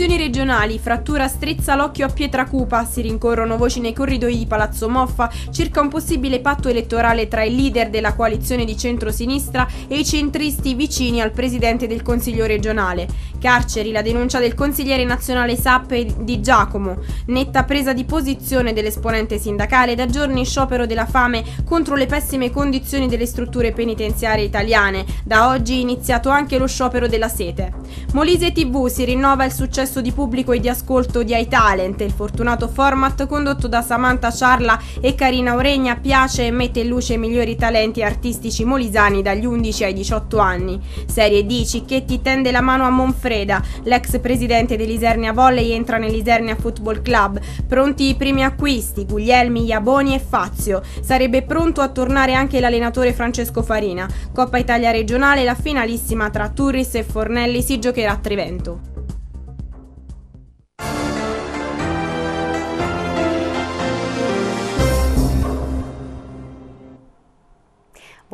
Elezioni regionali, frattura strezza l'occhio a Pietracupa, si rincorrono voci nei corridoi di Palazzo Moffa circa un possibile patto elettorale tra il leader della coalizione di centrosinistra e i centristi vicini al presidente del Consiglio regionale. Carceri, la denuncia del consigliere nazionale SAP di Giacomo, netta presa di posizione dell'esponente sindacale da giorni sciopero della fame contro le pessime condizioni delle strutture penitenziarie italiane, da oggi è iniziato anche lo sciopero della sete. Molise TV si rinnova il successo di pubblico e di ascolto di iTalent, il fortunato format condotto da Samantha Charla e Carina Oregna piace e mette in luce i migliori talenti artistici molisani dagli 11 ai 18 anni. Serie D, Cicchetti tende la mano a Monferrari Manfreda. L'ex presidente dell'Isernia Volley entra nell'Isernia Football Club. Pronti i primi acquisti, Guglielmi, Iaboni e Fazio. Sarebbe pronto a tornare anche l'allenatore Francesco Farina. Coppa Italia regionale, la finalissima tra Turris e Fornelli si giocherà a Trivento.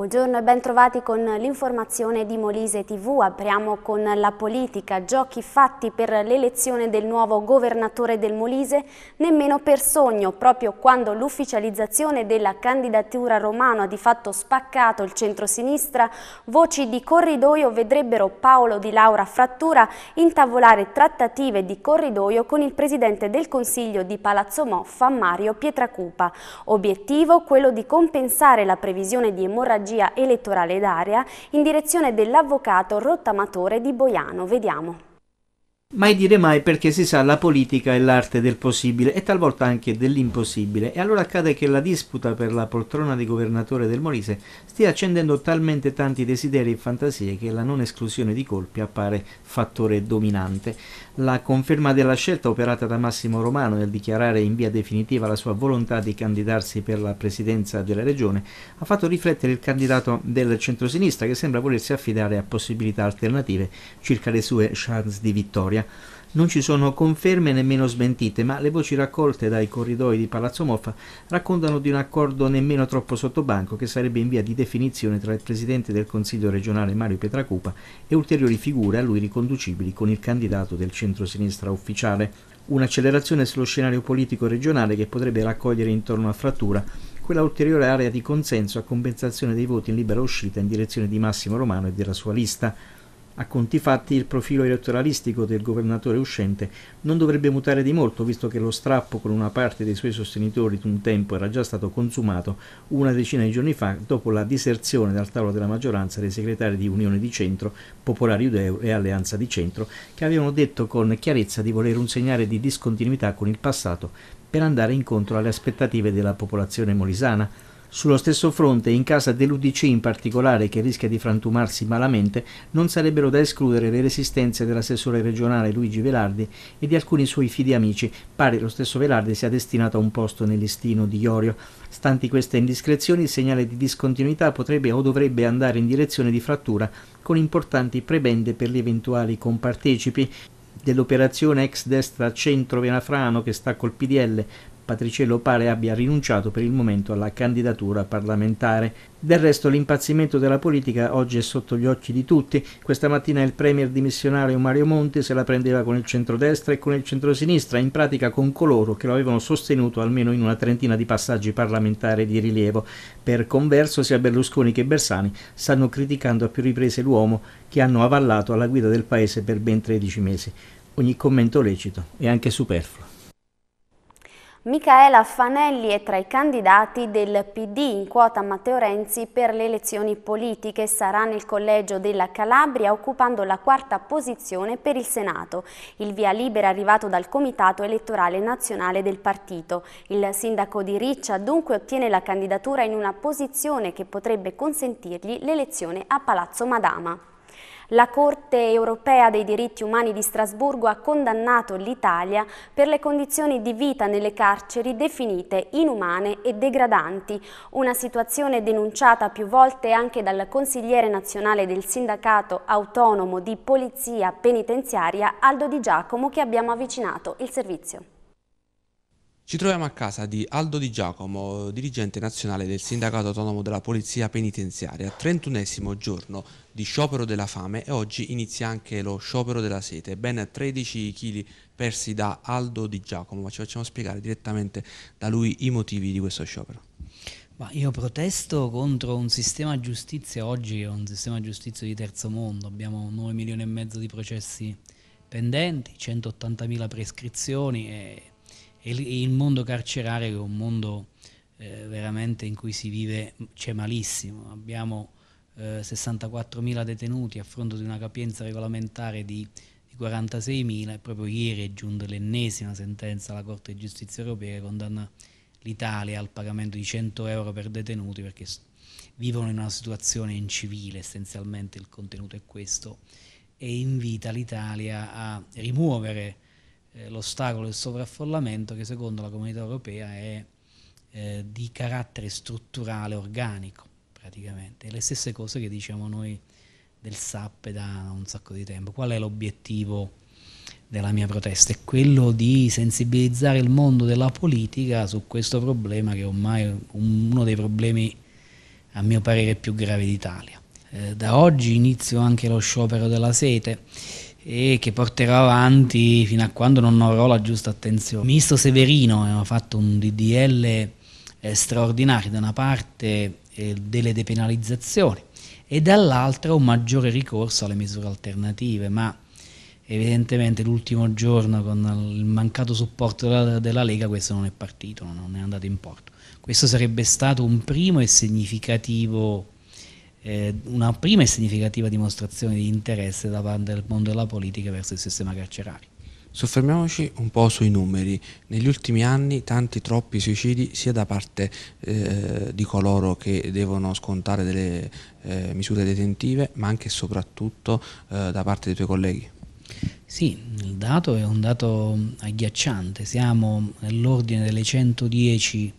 Buongiorno e bentrovati con l'informazione di Molise TV. Apriamo con la politica. Giochi fatti per l'elezione del nuovo governatore del Molise, nemmeno per sogno, proprio quando l'ufficializzazione della candidatura romano ha di fatto spaccato il centro-sinistra, voci di corridoio vedrebbero Paolo Di Laura Frattura intavolare trattative di corridoio con il presidente del Consiglio di Palazzo Moffa, Mario Pietracupa. Obiettivo quello di compensare la previsione di emorragia strategia elettorale d'area in direzione dell'avvocato rottamatore di Boiano. Vediamo. Mai dire mai perché si sa la politica è l'arte del possibile e talvolta anche dell'impossibile e allora accade che la disputa per la poltrona di governatore del Molise stia accendendo talmente tanti desideri e fantasie che la non esclusione di colpi appare fattore dominante. La conferma della scelta operata da Massimo Romano nel dichiarare in via definitiva la sua volontà di candidarsi per la presidenza della regione ha fatto riflettere il candidato del centrosinistra che sembra volersi affidare a possibilità alternative circa le sue chance di vittoria. Non ci sono conferme nemmeno smentite, ma le voci raccolte dai corridoi di Palazzo Moffa raccontano di un accordo nemmeno troppo sottobanco che sarebbe in via di definizione tra il presidente del Consiglio regionale Mario Petracupa e ulteriori figure a lui riconducibili con il candidato del centro-sinistra ufficiale. Un'accelerazione sullo scenario politico regionale che potrebbe raccogliere intorno a frattura quella ulteriore area di consenso a compensazione dei voti in libera uscita in direzione di Massimo Romano e della sua lista. A conti fatti, il profilo elettoralistico del governatore uscente non dovrebbe mutare di molto, visto che lo strappo con una parte dei suoi sostenitori di un tempo era già stato consumato una decina di giorni fa dopo la diserzione dal tavolo della maggioranza dei segretari di Unione di Centro, Popolari Udeo e Alleanza di Centro, che avevano detto con chiarezza di voler un segnale di discontinuità con il passato per andare incontro alle aspettative della popolazione molisana sullo stesso fronte, in casa dell'UDC in particolare, che rischia di frantumarsi malamente, non sarebbero da escludere le resistenze dell'assessore regionale Luigi Velardi e di alcuni suoi fidi amici. Pare lo stesso Velardi sia destinato a un posto nel listino di Iorio. Stanti queste indiscrezioni, il segnale di discontinuità potrebbe o dovrebbe andare in direzione di frattura, con importanti prebende per gli eventuali compartecipi dell'operazione ex destra centro Venafrano che sta col PDL Patriciello pare abbia rinunciato per il momento alla candidatura parlamentare. Del resto l'impazzimento della politica oggi è sotto gli occhi di tutti. Questa mattina il premier dimissionario Mario Monti se la prendeva con il centrodestra e con il centrosinistra, in pratica con coloro che lo avevano sostenuto almeno in una trentina di passaggi parlamentari di rilievo. Per converso sia Berlusconi che Bersani stanno criticando a più riprese l'uomo che hanno avallato alla guida del paese per ben 13 mesi. Ogni commento lecito e anche superfluo. Micaela Fanelli è tra i candidati del PD in quota Matteo Renzi per le elezioni politiche. Sarà nel collegio della Calabria occupando la quarta posizione per il Senato. Il via libera è arrivato dal Comitato elettorale nazionale del partito. Il sindaco di Riccia dunque ottiene la candidatura in una posizione che potrebbe consentirgli l'elezione a Palazzo Madama. La Corte europea dei diritti umani di Strasburgo ha condannato l'Italia per le condizioni di vita nelle carceri definite inumane e degradanti, una situazione denunciata più volte anche dal consigliere nazionale del sindacato autonomo di polizia penitenziaria Aldo Di Giacomo che abbiamo avvicinato il servizio. Ci troviamo a casa di Aldo Di Giacomo, dirigente nazionale del Sindacato Autonomo della Polizia Penitenziaria, 31 giorno di sciopero della fame e oggi inizia anche lo sciopero della sete, ben 13 kg persi da Aldo Di Giacomo, ma ci facciamo spiegare direttamente da lui i motivi di questo sciopero. Ma io protesto contro un sistema giustizia oggi, è un sistema giustizia di terzo mondo, abbiamo 9 milioni e mezzo di processi pendenti, 180 mila prescrizioni e e il mondo carcerario è un mondo eh, veramente in cui si vive, c'è malissimo. Abbiamo eh, 64.000 detenuti a fronte di una capienza regolamentare di, di 46.000 e proprio ieri è giunta l'ennesima sentenza alla Corte di Giustizia Europea che condanna l'Italia al pagamento di 100 euro per detenuti perché vivono in una situazione incivile essenzialmente il contenuto è questo e invita l'Italia a rimuovere eh, l'ostacolo del sovraffollamento che secondo la comunità europea è eh, di carattere strutturale, organico praticamente. Le stesse cose che diciamo noi del SAP da un sacco di tempo. Qual è l'obiettivo della mia protesta? È quello di sensibilizzare il mondo della politica su questo problema che è ormai uno dei problemi a mio parere più gravi d'Italia. Eh, da oggi inizio anche lo sciopero della sete e che porterò avanti fino a quando non avrò la giusta attenzione. Il ministro Severino ha eh, fatto un DDL eh, straordinario, da una parte eh, delle depenalizzazioni e dall'altra un maggiore ricorso alle misure alternative, ma evidentemente l'ultimo giorno con il mancato supporto della, della Lega questo non è partito, non è andato in porto. Questo sarebbe stato un primo e significativo eh, una prima e significativa dimostrazione di interesse da parte del mondo della politica verso il sistema carcerario. Soffermiamoci un po' sui numeri. Negli ultimi anni tanti troppi suicidi sia da parte eh, di coloro che devono scontare delle eh, misure detentive, ma anche e soprattutto eh, da parte dei tuoi colleghi. Sì, il dato è un dato agghiacciante. Siamo nell'ordine delle 110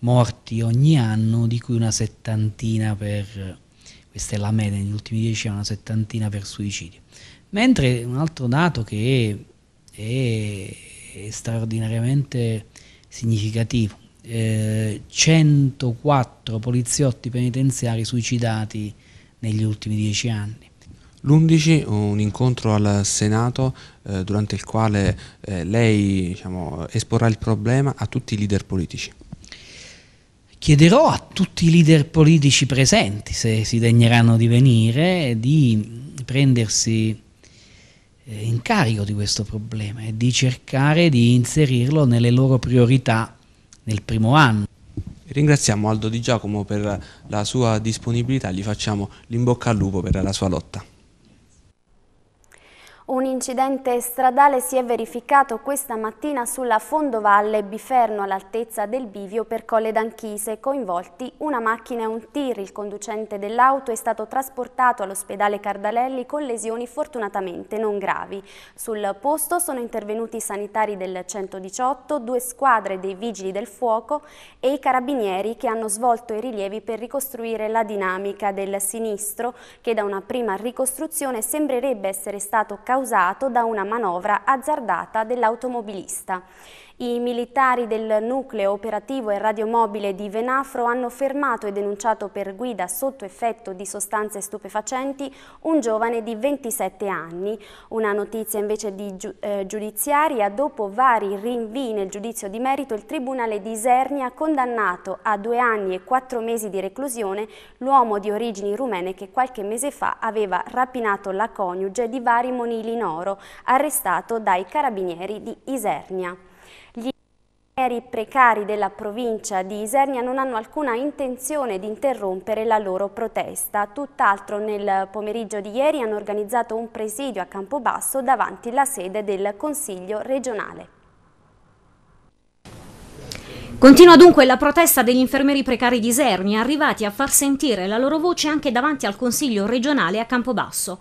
morti ogni anno, di cui una settantina per questa è la media negli ultimi dieci anni, una settantina per suicidi. Mentre un altro dato che è, è straordinariamente significativo, eh, 104 poliziotti penitenziari suicidati negli ultimi dieci anni. L'11 un incontro al Senato eh, durante il quale eh, lei diciamo, esporrà il problema a tutti i leader politici. Chiederò a tutti i leader politici presenti, se si degneranno di venire, di prendersi eh, in carico di questo problema e di cercare di inserirlo nelle loro priorità nel primo anno. Ringraziamo Aldo Di Giacomo per la sua disponibilità, gli facciamo l'in bocca al lupo per la sua lotta. Un incidente stradale si è verificato questa mattina sulla fondovalle Biferno all'altezza del bivio per Colle d'Anchise, coinvolti una macchina e un tir. Il conducente dell'auto è stato trasportato all'ospedale Cardalelli con lesioni fortunatamente non gravi. Sul posto sono intervenuti i sanitari del 118, due squadre dei vigili del fuoco e i carabinieri che hanno svolto i rilievi per ricostruire la dinamica del sinistro che da una prima ricostruzione sembrerebbe essere stato causato causato da una manovra azzardata dell'automobilista. I militari del nucleo operativo e radiomobile di Venafro hanno fermato e denunciato per guida sotto effetto di sostanze stupefacenti un giovane di 27 anni. Una notizia invece di giu eh, giudiziaria, dopo vari rinvii nel giudizio di merito, il Tribunale di Isernia ha condannato a due anni e quattro mesi di reclusione l'uomo di origini rumene che qualche mese fa aveva rapinato la coniuge di vari monili in oro, arrestato dai carabinieri di Isernia infermieri precari della provincia di Isernia non hanno alcuna intenzione di interrompere la loro protesta. Tutt'altro nel pomeriggio di ieri hanno organizzato un presidio a Campobasso davanti alla sede del Consiglio regionale. Continua dunque la protesta degli infermieri precari di Isernia, arrivati a far sentire la loro voce anche davanti al Consiglio regionale a Campobasso.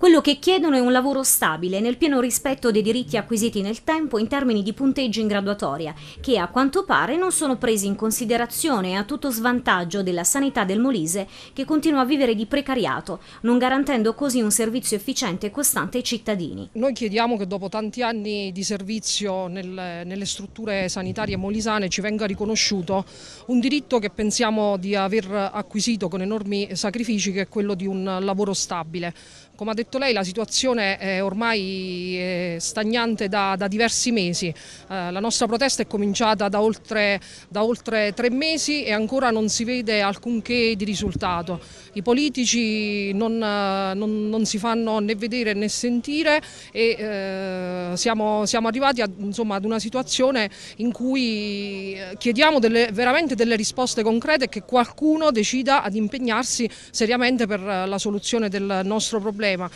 Quello che chiedono è un lavoro stabile, nel pieno rispetto dei diritti acquisiti nel tempo in termini di punteggio in graduatoria, che a quanto pare non sono presi in considerazione a tutto svantaggio della sanità del Molise, che continua a vivere di precariato, non garantendo così un servizio efficiente e costante ai cittadini. Noi chiediamo che dopo tanti anni di servizio nel, nelle strutture sanitarie molisane ci venga riconosciuto un diritto che pensiamo di aver acquisito con enormi sacrifici, che è quello di un lavoro stabile. Come ha detto lei la situazione è ormai eh, stagnante da, da diversi mesi, eh, la nostra protesta è cominciata da oltre, da oltre tre mesi e ancora non si vede alcunché di risultato. I politici non, eh, non, non si fanno né vedere né sentire e eh, siamo, siamo, arrivati a, insomma, ad una situazione in cui chiediamo delle, veramente delle risposte concrete e che qualcuno decida ad impegnarsi seriamente per la soluzione del nostro problema problema.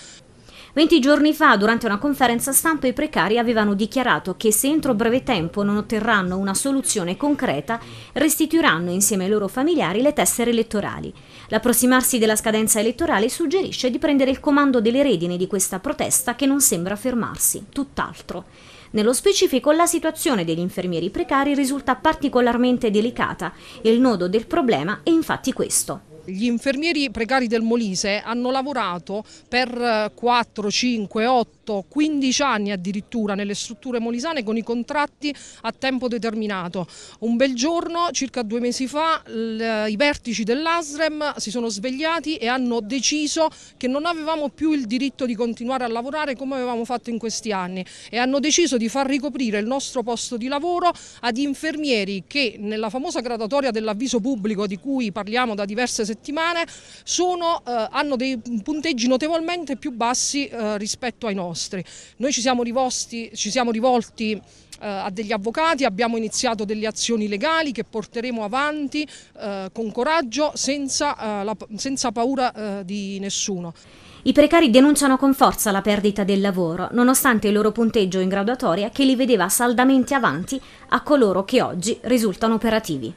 Venti giorni fa, durante una conferenza stampa, i precari avevano dichiarato che se entro breve tempo non otterranno una soluzione concreta, restituiranno insieme ai loro familiari le tessere elettorali. L'approssimarsi della scadenza elettorale suggerisce di prendere il comando delle redini di questa protesta che non sembra fermarsi, tutt'altro. Nello specifico la situazione degli infermieri precari risulta particolarmente delicata e il nodo del problema è infatti questo. Gli infermieri precari del Molise hanno lavorato per 4, 5, 8 18, 15 anni addirittura nelle strutture molisane con i contratti a tempo determinato. Un bel giorno, circa due mesi fa, i vertici dell'ASREM si sono svegliati e hanno deciso che non avevamo più il diritto di continuare a lavorare come avevamo fatto in questi anni e hanno deciso di far ricoprire il nostro posto di lavoro ad infermieri che nella famosa gradatoria dell'avviso pubblico di cui parliamo da diverse settimane sono, eh, hanno dei punteggi notevolmente più bassi eh, rispetto ai nostri nostri. Noi ci siamo, rivolti, ci siamo rivolti eh, a degli avvocati, abbiamo iniziato delle azioni legali che porteremo avanti eh, con coraggio, senza, eh, la, senza paura eh, di nessuno. I precari denunciano con forza la perdita del lavoro, nonostante il loro punteggio in graduatoria che li vedeva saldamente avanti a coloro che oggi risultano operativi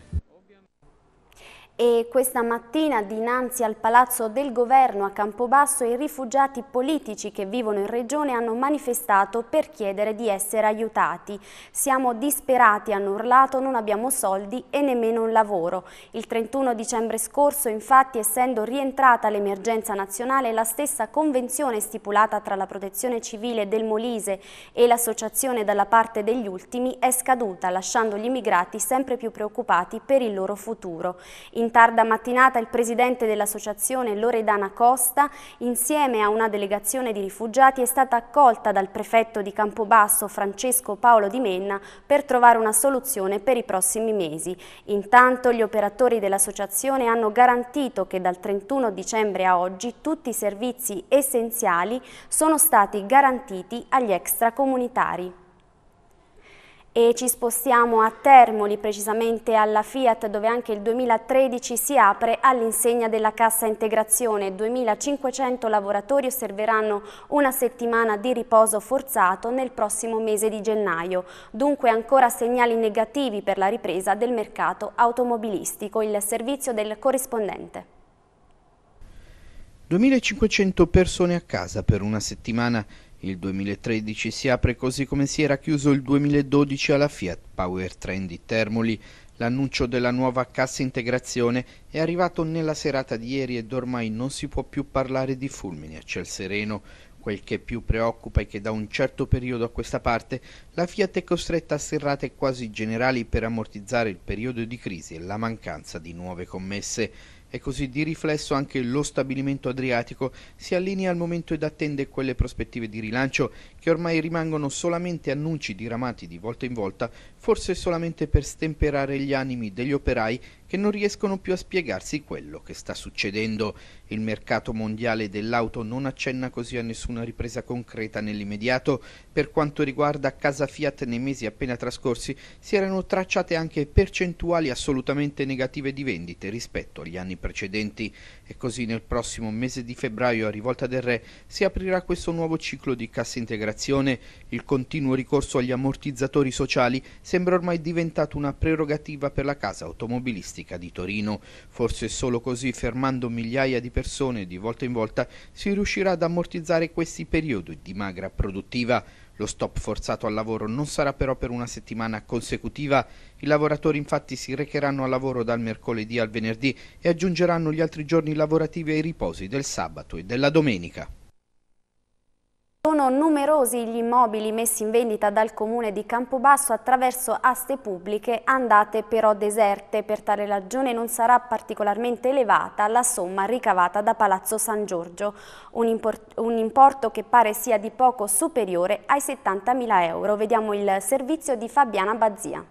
e questa mattina dinanzi al Palazzo del Governo a Campobasso i rifugiati politici che vivono in regione hanno manifestato per chiedere di essere aiutati. Siamo disperati, hanno urlato, non abbiamo soldi e nemmeno un lavoro. Il 31 dicembre scorso infatti essendo rientrata l'emergenza nazionale la stessa convenzione stipulata tra la protezione civile del Molise e l'associazione dalla parte degli ultimi è scaduta lasciando gli immigrati sempre più preoccupati per il loro futuro. In in tarda mattinata il presidente dell'associazione Loredana Costa, insieme a una delegazione di rifugiati, è stata accolta dal prefetto di Campobasso Francesco Paolo Di Menna per trovare una soluzione per i prossimi mesi. Intanto gli operatori dell'associazione hanno garantito che dal 31 dicembre a oggi tutti i servizi essenziali sono stati garantiti agli extracomunitari e ci spostiamo a Termoli, precisamente alla Fiat, dove anche il 2013 si apre all'insegna della cassa integrazione. 2.500 lavoratori osserveranno una settimana di riposo forzato nel prossimo mese di gennaio. Dunque ancora segnali negativi per la ripresa del mercato automobilistico. Il servizio del corrispondente. 2.500 persone a casa per una settimana il 2013 si apre così come si era chiuso il 2012 alla Fiat Powertrain di Termoli. L'annuncio della nuova cassa integrazione è arrivato nella serata di ieri ed ormai non si può più parlare di fulmini a ciel sereno. Quel che più preoccupa è che da un certo periodo a questa parte la Fiat è costretta a serrate quasi generali per ammortizzare il periodo di crisi e la mancanza di nuove commesse e così di riflesso anche lo stabilimento adriatico si allinea al momento ed attende quelle prospettive di rilancio che ormai rimangono solamente annunci diramati di volta in volta forse solamente per stemperare gli animi degli operai che non riescono più a spiegarsi quello che sta succedendo. Il mercato mondiale dell'auto non accenna così a nessuna ripresa concreta nell'immediato. Per quanto riguarda casa Fiat nei mesi appena trascorsi si erano tracciate anche percentuali assolutamente negative di vendite rispetto agli anni precedenti e così nel prossimo mese di febbraio a Rivolta del Re si aprirà questo nuovo ciclo di cassa integrazione. Il continuo ricorso agli ammortizzatori sociali si sembra ormai diventato una prerogativa per la casa automobilistica di Torino. Forse solo così, fermando migliaia di persone di volta in volta, si riuscirà ad ammortizzare questi periodi di magra produttiva. Lo stop forzato al lavoro non sarà però per una settimana consecutiva. I lavoratori infatti si recheranno al lavoro dal mercoledì al venerdì e aggiungeranno gli altri giorni lavorativi ai riposi del sabato e della domenica. Sono numerosi gli immobili messi in vendita dal comune di Campobasso attraverso aste pubbliche, andate però deserte. Per tale ragione non sarà particolarmente elevata la somma ricavata da Palazzo San Giorgio, un, importo che pare sia di poco superiore ai 70.000 euro. Vediamo il servizio di Fabiana Bazia.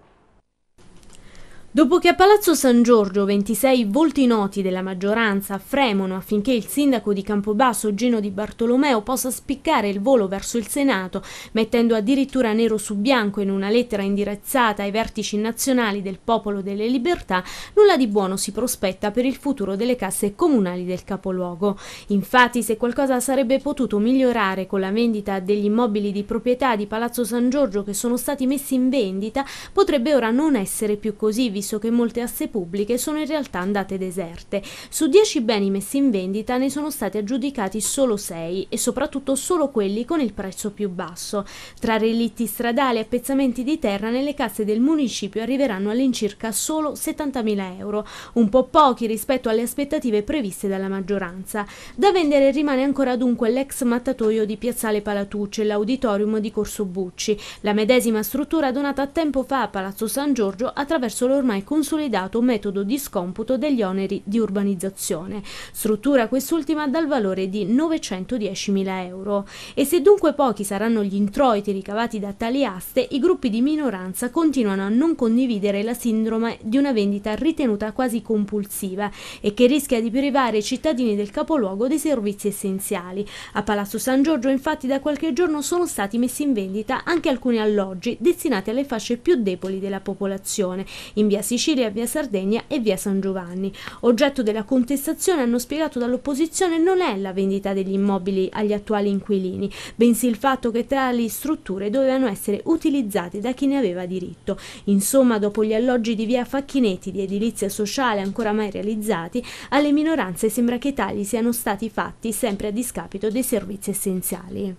Dopo che a Palazzo San Giorgio 26 volti noti della maggioranza fremono affinché il sindaco di Campobasso Gino Di Bartolomeo possa spiccare il volo verso il Senato, mettendo addirittura nero su bianco in una lettera indirizzata ai vertici nazionali del Popolo delle Libertà, nulla di buono si prospetta per il futuro delle casse comunali del capoluogo. Infatti, se qualcosa sarebbe potuto migliorare con la vendita degli immobili di proprietà di Palazzo San Giorgio che sono stati messi in vendita, potrebbe ora non essere più così, visto visto che molte asse pubbliche sono in realtà andate deserte. Su 10 beni messi in vendita ne sono stati aggiudicati solo 6 e soprattutto solo quelli con il prezzo più basso. Tra relitti stradali e appezzamenti di terra nelle casse del municipio arriveranno all'incirca solo 70.000 euro, un po' pochi rispetto alle aspettative previste dalla maggioranza. Da vendere rimane ancora dunque l'ex mattatoio di Piazzale Palatucci e l'auditorium di Corso Bucci, la medesima struttura donata tempo fa a Palazzo San Giorgio attraverso l'ormai ormai consolidato metodo di scomputo degli oneri di urbanizzazione, struttura quest'ultima dal valore di 910.000 euro. E se dunque pochi saranno gli introiti ricavati da tali aste, i gruppi di minoranza continuano a non condividere la sindrome di una vendita ritenuta quasi compulsiva e che rischia di privare i cittadini del capoluogo dei servizi essenziali. A Palazzo San Giorgio infatti da qualche giorno sono stati messi in vendita anche alcuni alloggi destinati alle fasce più deboli della popolazione. In via Sicilia, via Sardegna e via San Giovanni. Oggetto della contestazione, hanno spiegato dall'opposizione, non è la vendita degli immobili agli attuali inquilini, bensì il fatto che tali strutture dovevano essere utilizzate da chi ne aveva diritto. Insomma, dopo gli alloggi di via Facchinetti di edilizia sociale ancora mai realizzati, alle minoranze sembra che i tagli siano stati fatti sempre a discapito dei servizi essenziali.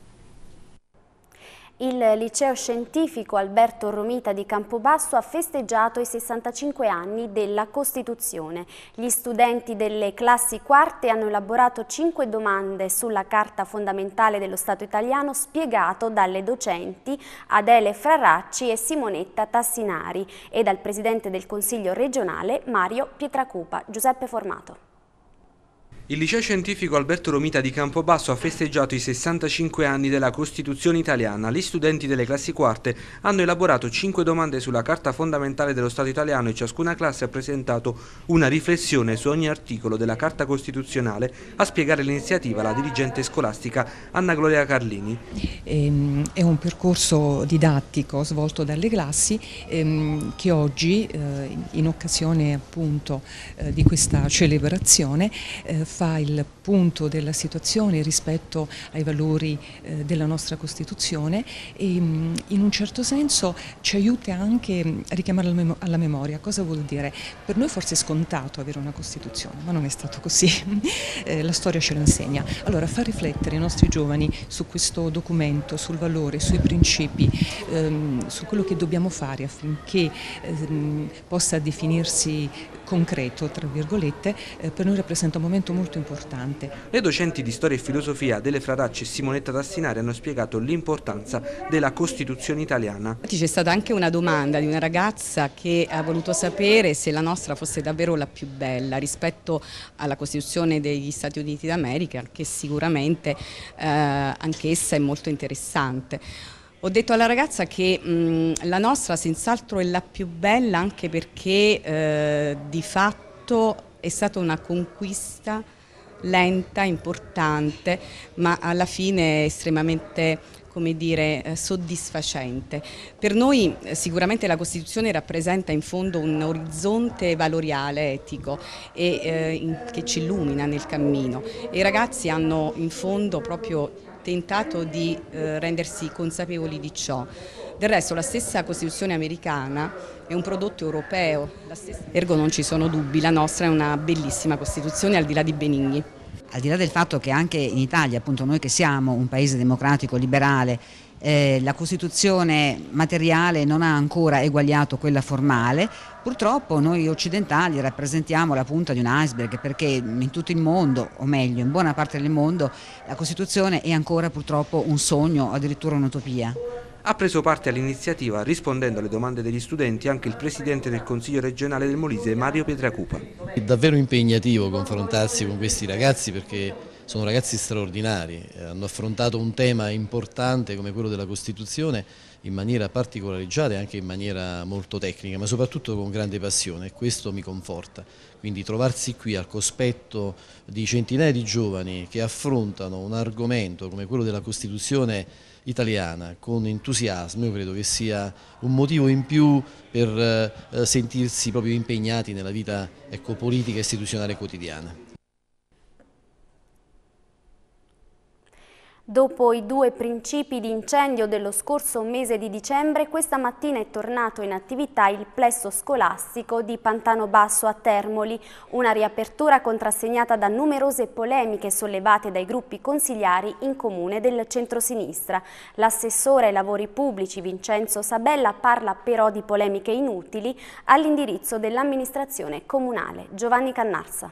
Il liceo scientifico Alberto Romita di Campobasso ha festeggiato i 65 anni della Costituzione. Gli studenti delle classi quarte hanno elaborato cinque domande sulla Carta fondamentale dello Stato italiano spiegato dalle docenti Adele Fraracci e Simonetta Tassinari e dal Presidente del Consiglio regionale Mario Pietracupa, Giuseppe Formato. Il liceo scientifico Alberto Romita di Campobasso ha festeggiato i 65 anni della Costituzione italiana. Gli studenti delle classi quarte hanno elaborato cinque domande sulla Carta fondamentale dello Stato italiano e ciascuna classe ha presentato una riflessione su ogni articolo della Carta costituzionale a spiegare l'iniziativa la dirigente scolastica Anna Gloria Carlini. Ehm, è un percorso didattico svolto dalle classi ehm, che oggi, eh, in occasione appunto eh, di questa celebrazione, eh, fa il punto della situazione rispetto ai valori eh, della nostra Costituzione e mm, in un certo senso ci aiuta anche mm, a richiamare alla memoria. Cosa vuol dire? Per noi forse è scontato avere una Costituzione, ma non è stato così, eh, la storia ce lo insegna. Allora far riflettere i nostri giovani su questo documento, sul valore, sui principi, ehm, su quello che dobbiamo fare affinché ehm, possa definirsi concreto, tra virgolette, eh, per noi rappresenta un momento molto molto importante. Le docenti di storia e filosofia delle Fraracce e Simonetta Tassinari hanno spiegato l'importanza della Costituzione italiana. C'è stata anche una domanda di una ragazza che ha voluto sapere se la nostra fosse davvero la più bella rispetto alla Costituzione degli Stati Uniti d'America che sicuramente eh, anch'essa è molto interessante. Ho detto alla ragazza che mh, mm, la nostra senz'altro è la più bella anche perché eh, di fatto è stata una conquista lenta, importante, ma alla fine estremamente come dire, eh, soddisfacente. Per noi eh, sicuramente la Costituzione rappresenta in fondo un orizzonte valoriale etico e, eh, che ci illumina nel cammino i ragazzi hanno in fondo proprio tentato di eh, rendersi consapevoli di ciò. Del resto la stessa Costituzione americana è un prodotto europeo, stessa... ergo non ci sono dubbi, la nostra è una bellissima Costituzione al di là di Benigni al di là del fatto che anche in Italia, appunto noi che siamo un paese democratico, liberale, eh, la Costituzione materiale non ha ancora eguagliato quella formale, purtroppo noi occidentali rappresentiamo la punta di un iceberg perché in tutto il mondo, o meglio in buona parte del mondo, la Costituzione è ancora purtroppo un sogno, addirittura un'utopia. Ha preso parte all'iniziativa, rispondendo alle domande degli studenti, anche il Presidente del Consiglio regionale del Molise, Mario Pietracupa. È davvero impegnativo confrontarsi con questi ragazzi perché sono ragazzi straordinari, eh, hanno affrontato un tema importante come quello della Costituzione in maniera particolareggiata e anche in maniera molto tecnica, ma soprattutto con grande passione e questo mi conforta. Quindi trovarsi qui al cospetto di centinaia di giovani che affrontano un argomento come quello della Costituzione italiana con entusiasmo, io credo che sia un motivo in più per eh, sentirsi proprio impegnati nella vita ecco, politica, istituzionale quotidiana. Dopo i due principi di incendio dello scorso mese di dicembre, questa mattina è tornato in attività il plesso scolastico di Pantano Basso a Termoli, una riapertura contrassegnata da numerose polemiche sollevate dai gruppi consigliari in comune del centrosinistra. L'assessore ai lavori pubblici Vincenzo Sabella parla però di polemiche inutili all'indirizzo dell'amministrazione comunale. Giovanni Cannarsa.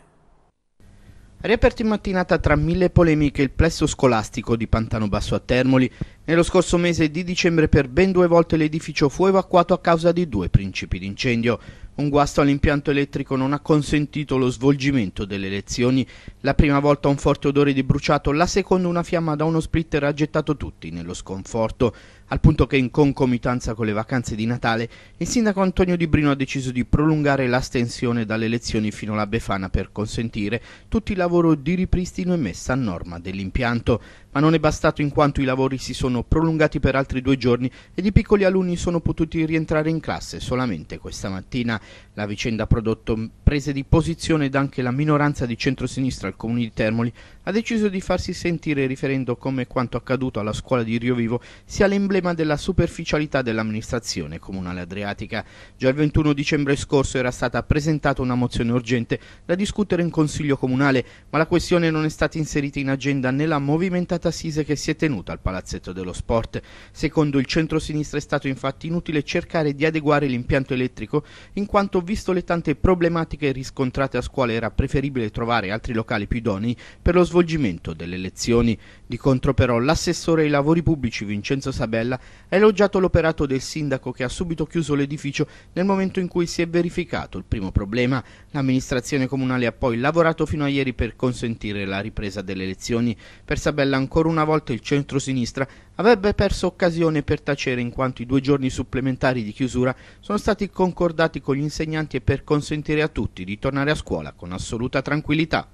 Riaperto in mattinata tra mille polemiche il plesso scolastico di Pantano Basso a Termoli, nello scorso mese di dicembre per ben due volte l'edificio fu evacuato a causa di due principi d'incendio. Un guasto all'impianto elettrico non ha consentito lo svolgimento delle lezioni, la prima volta un forte odore di bruciato, la seconda una fiamma da uno splitter ha gettato tutti nello sconforto al punto che in concomitanza con le vacanze di Natale il sindaco Antonio Di Brino ha deciso di prolungare l'astensione dalle elezioni fino alla Befana per consentire tutto il lavoro di ripristino e messa a norma dell'impianto. Ma non è bastato in quanto i lavori si sono prolungati per altri due giorni ed i piccoli alunni sono potuti rientrare in classe solamente questa mattina. La vicenda ha prodotto prese di posizione ed anche la minoranza di centrosinistra al comune di Termoli ha deciso di farsi sentire riferendo come quanto accaduto alla scuola di Rio Vivo sia l'emblema problema della superficialità dell'amministrazione comunale adriatica. Già il 21 dicembre scorso era stata presentata una mozione urgente da discutere in Consiglio Comunale, ma la questione non è stata inserita in agenda nella movimentata Sise che si è tenuta al Palazzetto dello Sport. Secondo il centro-sinistra è stato infatti inutile cercare di adeguare l'impianto elettrico, in quanto visto le tante problematiche riscontrate a scuola era preferibile trovare altri locali più idonei per lo svolgimento delle lezioni. Di contro però l'assessore ai lavori pubblici Vincenzo Sabella Cittadella ha elogiato l'operato del sindaco che ha subito chiuso l'edificio nel momento in cui si è verificato il primo problema. L'amministrazione comunale ha poi lavorato fino a ieri per consentire la ripresa delle elezioni. Per Sabella ancora una volta il centro-sinistra avrebbe perso occasione per tacere in quanto i due giorni supplementari di chiusura sono stati concordati con gli insegnanti e per consentire a tutti di tornare a scuola con assoluta tranquillità.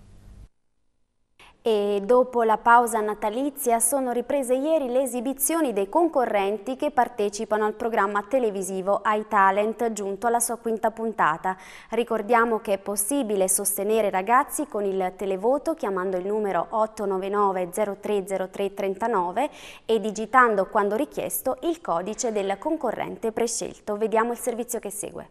E dopo la pausa natalizia sono riprese ieri le esibizioni dei concorrenti che partecipano al programma televisivo iTalent giunto alla sua quinta puntata. Ricordiamo che è possibile sostenere i ragazzi con il televoto chiamando il numero 899 030339 e digitando quando richiesto il codice del concorrente prescelto. Vediamo il servizio che segue.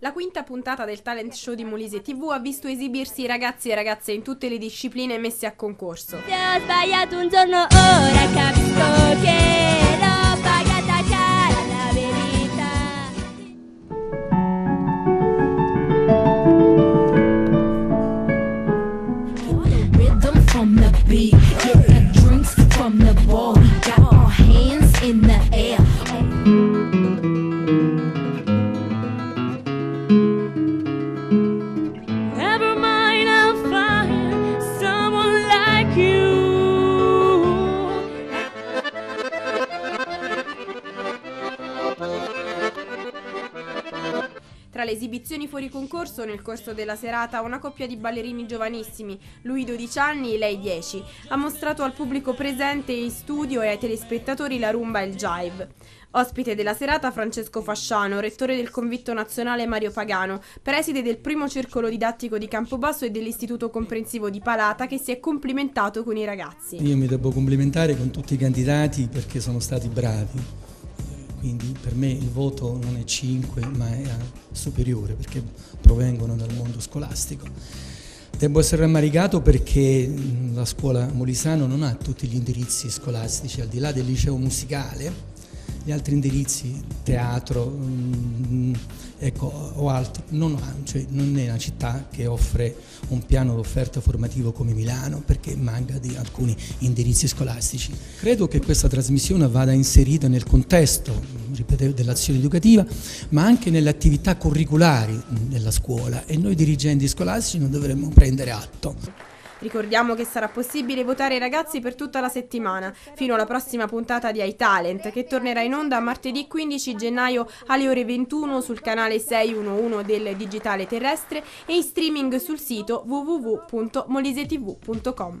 La quinta puntata del talent show di Molise TV ha visto esibirsi ragazzi e ragazze in tutte le discipline messe a concorso. Se ho sbagliato un giorno, ora capisco che incontrato nel corso della serata una coppia di ballerini giovanissimi, lui 12 anni e lei 10. Ha mostrato al pubblico presente in studio e ai telespettatori la rumba e il jive. Ospite della serata Francesco Fasciano, rettore del convitto nazionale Mario Pagano, preside del primo circolo didattico di Campobasso e dell'istituto comprensivo di Palata che si è complimentato con i ragazzi. Io mi devo complimentare con tutti i candidati perché sono stati bravi quindi per me il voto non è 5 ma è eh, superiore perché provengono dal mondo scolastico. Devo essere rammaricato perché mm, la scuola Molisano non ha tutti gli indirizzi scolastici, al di là del liceo musicale, gli altri indirizzi, teatro mh, mm, ecco, o altro, non, cioè, non, è una città che offre un piano d'offerta formativo come Milano perché manca di alcuni indirizzi scolastici. Credo che questa trasmissione vada inserita nel contesto dell'azione educativa ma anche nelle attività curriculari della scuola e noi dirigenti scolastici ne dovremmo prendere atto. Ricordiamo che sarà possibile votare i ragazzi per tutta la settimana, fino alla prossima puntata di iTalent, che tornerà in onda martedì 15 gennaio alle ore 21 sul canale 611 del Digitale Terrestre e in streaming sul sito www.molisetv.com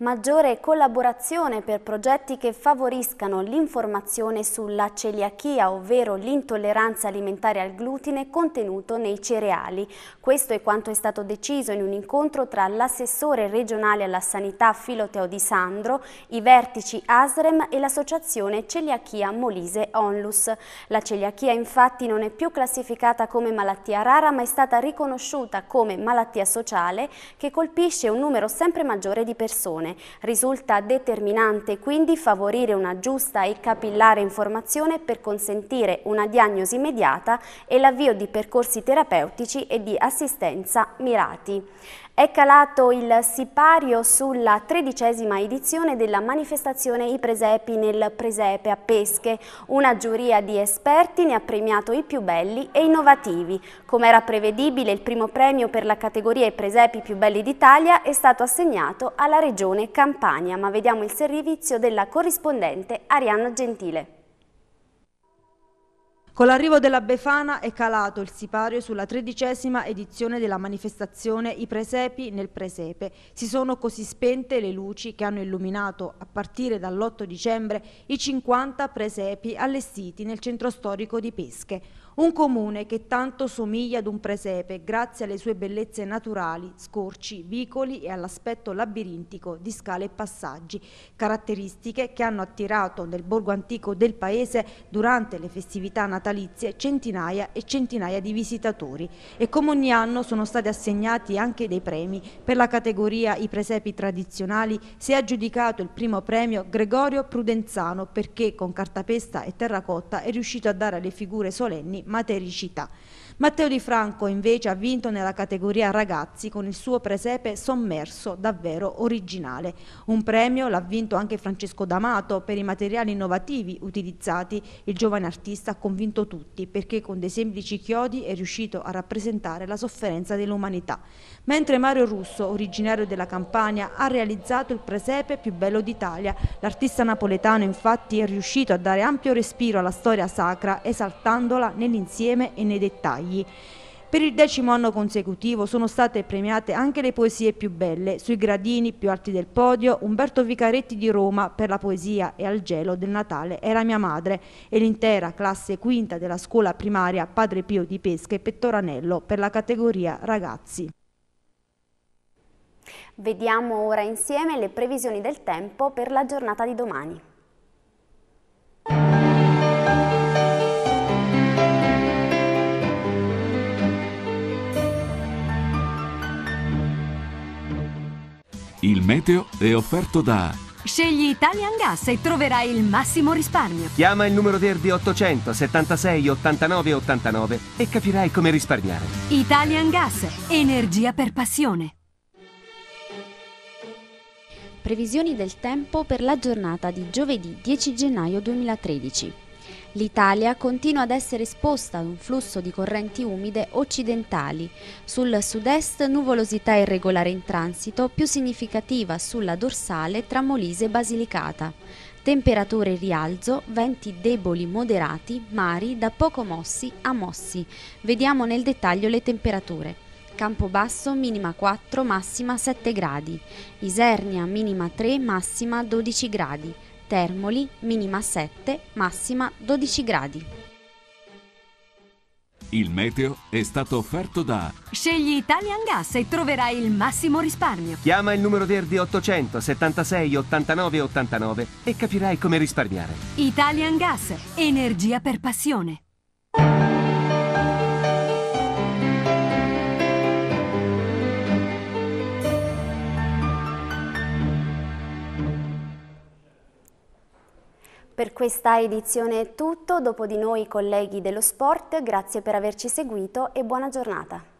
maggiore collaborazione per progetti che favoriscano l'informazione sulla celiachia, ovvero l'intolleranza alimentare al glutine contenuto nei cereali. Questo è quanto è stato deciso in un incontro tra l'assessore regionale alla sanità Filoteo Di Sandro, i vertici ASREM e l'associazione Celiachia Molise Onlus. La celiachia infatti non è più classificata come malattia rara ma è stata riconosciuta come malattia sociale che colpisce un numero sempre maggiore di persone informazione. Risulta determinante quindi favorire una giusta e capillare informazione per consentire una diagnosi immediata e l'avvio di percorsi terapeutici e di assistenza mirati. È calato il sipario sulla tredicesima edizione della manifestazione I Presepi nel Presepe a Pesche. Una giuria di esperti ne ha premiato i più belli e innovativi. Come era prevedibile, il primo premio per la categoria I Presepi più belli d'Italia è stato assegnato alla regione Campania, ma vediamo il servizio della corrispondente Arianna Gentile. Con l'arrivo della Befana è calato il sipario sulla tredicesima edizione della manifestazione I presepi nel presepe. Si sono così spente le luci che hanno illuminato a partire dall'8 dicembre i 50 presepi allestiti nel centro storico di Pesche. Un comune che tanto somiglia ad un presepe grazie alle sue bellezze naturali, scorci, vicoli e all'aspetto labirintico di scale e passaggi, caratteristiche che hanno attirato nel borgo antico del paese durante le festività natalizie centinaia e centinaia di visitatori e come ogni anno sono stati assegnati anche dei premi per la categoria i presepi tradizionali si è aggiudicato il primo premio Gregorio Prudenzano perché con cartapesta e terracotta è riuscito a dare alle figure solenni matericità. Matteo Di Franco invece ha vinto nella categoria ragazzi con il suo presepe sommerso davvero originale. Un premio l'ha vinto anche Francesco D'Amato per i materiali innovativi utilizzati. Il giovane artista ha convinto tutti perché con dei semplici chiodi è riuscito a rappresentare la sofferenza dell'umanità. Mentre Mario Russo, originario della Campania, ha realizzato il presepe più bello d'Italia. L'artista napoletano infatti è riuscito a dare ampio respiro alla storia sacra esaltandola nell'insieme e nei dettagli tagli. Per il decimo anno consecutivo sono state premiate anche le poesie più belle, sui gradini più alti del podio Umberto Vicaretti di Roma per la poesia e al gelo del Natale era mia madre e l'intera classe quinta della scuola primaria Padre Pio di Pesca e Pettoranello per la categoria ragazzi. Vediamo ora insieme le previsioni del tempo per la giornata di domani. meteo è offerto da... Scegli Italian Gas e troverai il massimo risparmio. Chiama il numero verde 800 76 89 89 e capirai come risparmiare. Italian Gas, energia per passione. Previsioni del tempo per la giornata di giovedì 10 gennaio 2013. L'Italia continua ad essere esposta ad un flusso di correnti umide occidentali. Sul sud-est nuvolosità irregolare in transito, più significativa sulla dorsale tra Molise e Basilicata. Temperature rialzo, venti deboli moderati, mari da poco mossi a mossi. Vediamo nel dettaglio le temperature. Campobasso minima 4, massima 7 gradi. Isernia minima 3, massima 12 gradi. Termoli, minima 7, massima 12 gradi. Il meteo è stato offerto da... Scegli Italian Gas e troverai il massimo risparmio. Chiama il numero verde 800 76 89 89 e capirai come risparmiare. Italian Gas, energia per passione. Per questa edizione è tutto, dopo di noi colleghi dello sport, grazie per averci seguito e buona giornata.